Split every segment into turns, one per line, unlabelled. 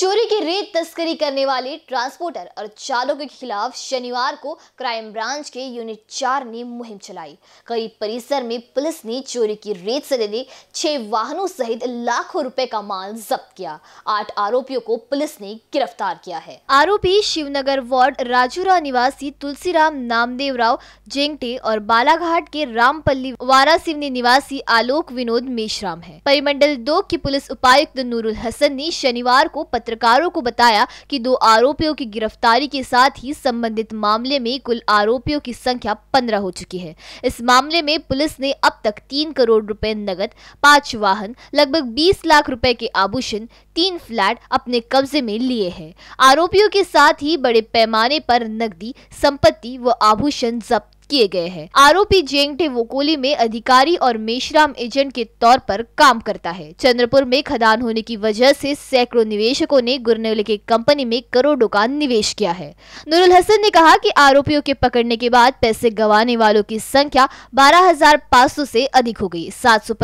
चोरी की रेत तस्करी करने वाले ट्रांसपोर्टर और चालक के खिलाफ शनिवार को क्राइम ब्रांच के यूनिट चार ने मुहिम चलाई करीब परिसर में पुलिस ने चोरी की रेत से लेने छह वाहनों सहित लाखों रुपए का माल जब्त किया आठ आरोपियों को पुलिस ने गिरफ्तार किया है आरोपी शिवनगर वार्ड राजूरा निवासी तुलसीराम नामदेव राव जेंगटे और बालाघाट के रामपल्ली वारासिवनी निवासी आलोक विनोद मेशराम है परिमंडल दो की पुलिस उपायुक्त नूरुल हसन ने शनिवार को पत्र पत्रकारों को बताया कि दो आरोपियों की गिरफ्तारी के साथ ही संबंधित मामले में कुल आरोपियों की संख्या पंद्रह हो चुकी है इस मामले में पुलिस ने अब तक तीन करोड़ रुपए नगद पांच वाहन लगभग बीस लाख रुपए के आभूषण तीन फ्लैट अपने कब्जे में लिए हैं आरोपियों के साथ ही बड़े पैमाने पर नकदी संपत्ति व आभूषण जब्त किए गए हैं आरोपी जेंगटे वोकोली में अधिकारी और मेशराम एजेंट के तौर पर काम करता है चंद्रपुर में खदान होने की वजह से सैकड़ों निवेशकों ने गुरनेवले की कंपनी में करोड़ों का निवेश किया है नूरुल हसन ने कहा की आरोपियों के पकड़ने के बाद पैसे गंवाने वालों की संख्या बारह हजार अधिक हो गयी सात सौ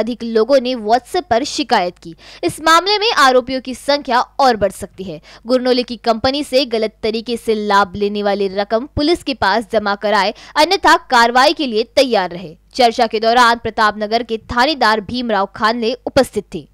अधिक लोगों ने व्हाट्सएप पर शिकायत की इस मामले में आरोपियों की संख्या और बढ़ सकती है गुरनोले की कंपनी से गलत तरीके से लाभ लेने वाली रकम पुलिस के पास जमा कराए अन्यथा कार्रवाई के लिए तैयार रहे चर्चा के दौरान प्रतापनगर के थानेदार भीमराव खान ने उपस्थित थे